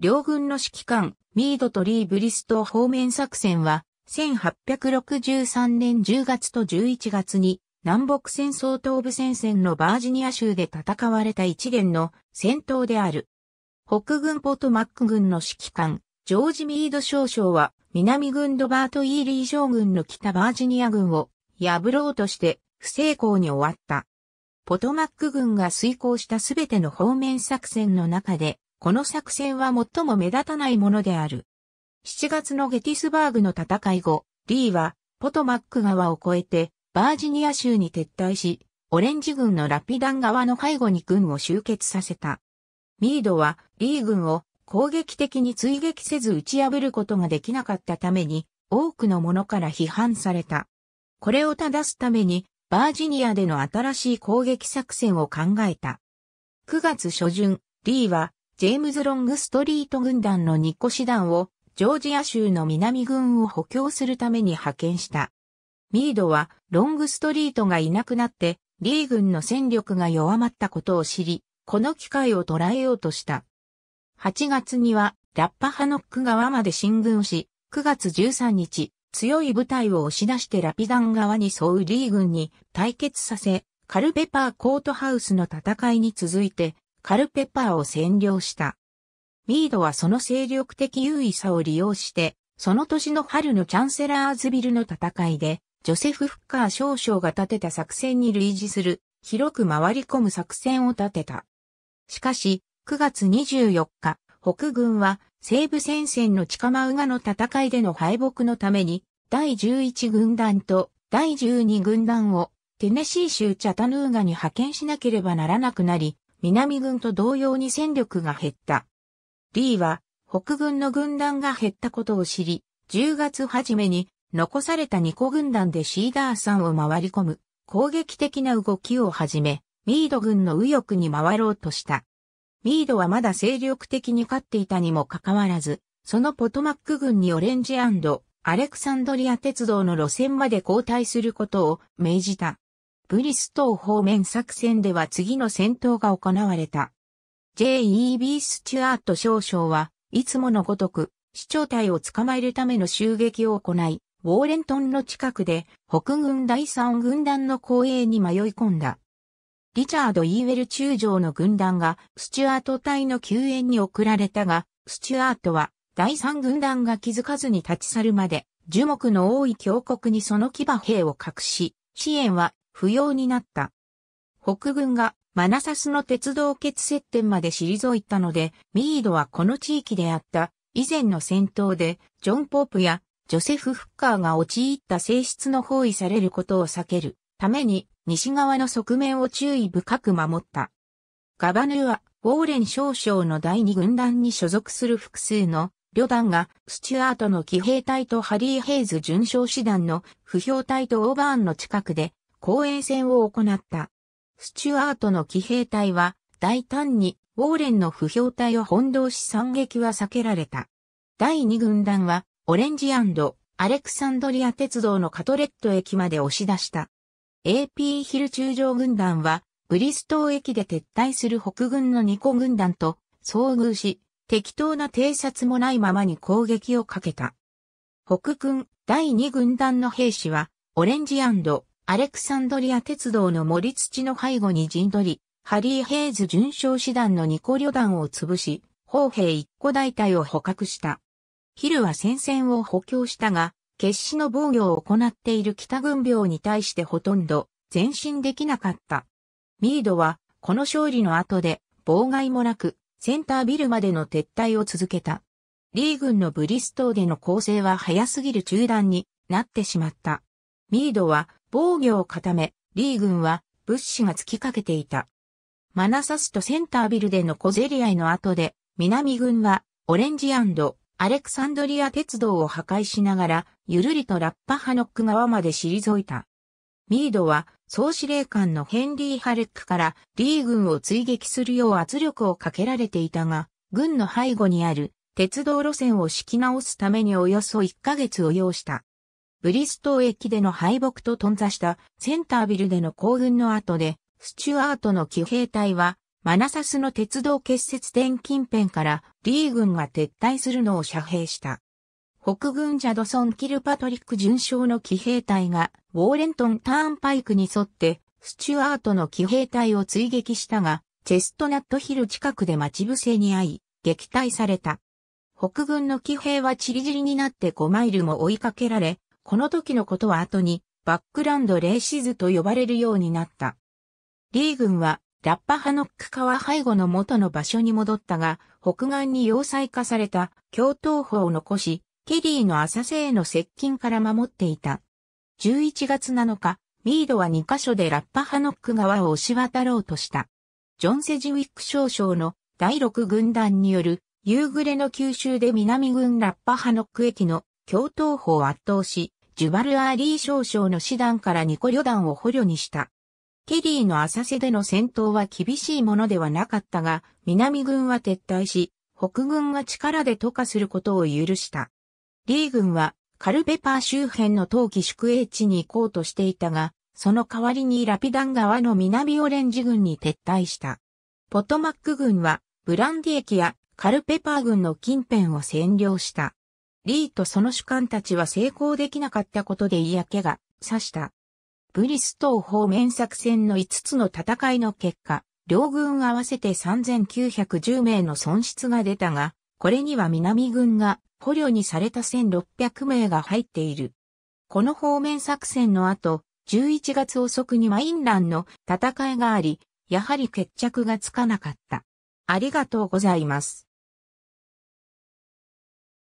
両軍の指揮官、ミードとリー・ブリスト方面作戦は、1863年10月と11月に、南北戦争東部戦線のバージニア州で戦われた一連の戦闘である。北軍ポトマック軍の指揮官、ジョージ・ミード少将は、南軍ドバート・イーリー将軍の北バージニア軍を破ろうとして不成功に終わった。ポトマック軍が遂行したすべての方面作戦の中で、この作戦は最も目立たないものである。7月のゲティスバーグの戦い後、リーはポトマック川を越えてバージニア州に撤退し、オレンジ軍のラピダン側の背後に軍を集結させた。ミードはリー軍を攻撃的に追撃せず打ち破ることができなかったために多くの者から批判された。これを正すためにバージニアでの新しい攻撃作戦を考えた。9月初旬、リーはジェームズ・ロングストリート軍団の日個師団をジョージア州の南軍を補強するために派遣した。ミードはロングストリートがいなくなってリー軍の戦力が弱まったことを知り、この機会を捉えようとした。8月にはラッパハノック側まで進軍し、9月13日、強い部隊を押し出してラピダン側に沿うリー軍に対決させ、カルベパーコートハウスの戦いに続いて、カルペッパーを占領した。ミードはその精力的優位さを利用して、その年の春のチャンセラーズビルの戦いで、ジョセフ・フッカー少将が立てた作戦に類似する、広く回り込む作戦を立てた。しかし、9月24日、北軍は西部戦線の地下マウガの戦いでの敗北のために、第11軍団と第12軍団をテネシー州チャタヌーガに派遣しなければならなくなり、南軍と同様に戦力が減った。リーは、北軍の軍団が減ったことを知り、10月初めに残された2個軍団でシーダーさんを回り込む攻撃的な動きを始め、ミード軍の右翼に回ろうとした。ミードはまだ精力的に勝っていたにもかかわらず、そのポトマック軍にオレンジアレクサンドリア鉄道の路線まで交代することを命じた。ブリス島方面作戦では次の戦闘が行われた。J.E.B. スチュアート少将はいつものごとく、市長隊を捕まえるための襲撃を行い、ウォーレントンの近くで北軍第三軍団の後衛に迷い込んだ。リチャード・イーウェル中将の軍団がスチュアート隊の救援に送られたが、スチュアートは第三軍団が気づかずに立ち去るまで、樹木の多い峡谷にその騎馬兵を隠し、支援は不要になった。北軍がマナサスの鉄道結接点まで退いたので、ミードはこの地域であった以前の戦闘で、ジョン・ポープやジョセフ・フッカーが陥った性質の包囲されることを避けるために、西側の側面を注意深く守った。ガバヌは、ウォーレン少将の第二軍団に所属する複数の旅団が、スチュアートの騎兵隊とハリー・ヘイズ準将師団の不評隊とオーバーンの近くで公演戦を行った。スチュアートの騎兵隊は大胆にウォーレンの不評隊を翻弄し惨劇は避けられた。第二軍団はオレンジアレクサンドリア鉄道のカトレット駅まで押し出した。AP ヒル中将軍団はブリストー駅で撤退する北軍の二個軍団と遭遇し、適当な偵察もないままに攻撃をかけた。北軍第二軍団の兵士は、オレンジアレクサンドリア鉄道の森土の背後に陣取り、ハリー・ヘイズ準将師団の2個旅団を潰し、砲兵1個大隊を捕獲した。ヒルは戦線を補強したが、決死の防御を行っている北軍病に対してほとんど前進できなかった。ミードは、この勝利の後で、妨害もなく、センタービルまでの撤退を続けた。リー軍のブリストーでの攻勢は早すぎる中断になってしまった。ミードは防御を固め、リー軍は物資が突きかけていた。マナサスとセンタービルでの小競り合いの後で、南軍はオレンジアレクサンドリア鉄道を破壊しながら、ゆるりとラッパハノック側まで退いた。ミードは総司令官のヘンリー・ハレックからリー軍を追撃するよう圧力をかけられていたが、軍の背後にある鉄道路線を敷き直すためにおよそ1ヶ月を要した。ブリストー駅での敗北と頓挫したセンタービルでの行軍の後で、スチュアートの騎兵隊は、マナサスの鉄道結節点近辺からリー軍が撤退するのを遮蔽した。北軍ジャドソン・キルパトリック巡将の騎兵隊がウォーレントン・ターンパイクに沿ってスチュアートの騎兵隊を追撃したが、チェストナットヒル近くで待ち伏せに遭い、撃退された。北軍の騎兵はチリジリになって5マイルも追いかけられ、この時のことは後に、バックランドレーシズと呼ばれるようになった。リー軍は、ラッパハノック川背後の元の場所に戻ったが、北岸に要塞化された京闘法を残し、ケリーの浅瀬への接近から守っていた。11月7日、ミードは2カ所でラッパハノック川を押し渡ろうとした。ジョン・セジウィック少将の第6軍団による夕暮れの急襲で南軍ラッパハノック駅の京闘法を圧倒し、ジュバルアーリー少将の師団からニコ旅団を捕虜にした。ケリーの浅瀬での戦闘は厳しいものではなかったが、南軍は撤退し、北軍が力で渡可することを許した。リー軍はカルベパー周辺の冬季宿営地に行こうとしていたが、その代わりにラピダン川の南オレンジ軍に撤退した。ポトマック軍はブランディ駅やカルペパー軍の近辺を占領した。リーとその主観たちは成功できなかったことで嫌気が差した。ブリストー方面作戦の5つの戦いの結果、両軍合わせて3910名の損失が出たが、これには南軍が捕虜にされた1600名が入っている。この方面作戦の後、11月遅くにマインランの戦いがあり、やはり決着がつかなかった。ありがとうございます。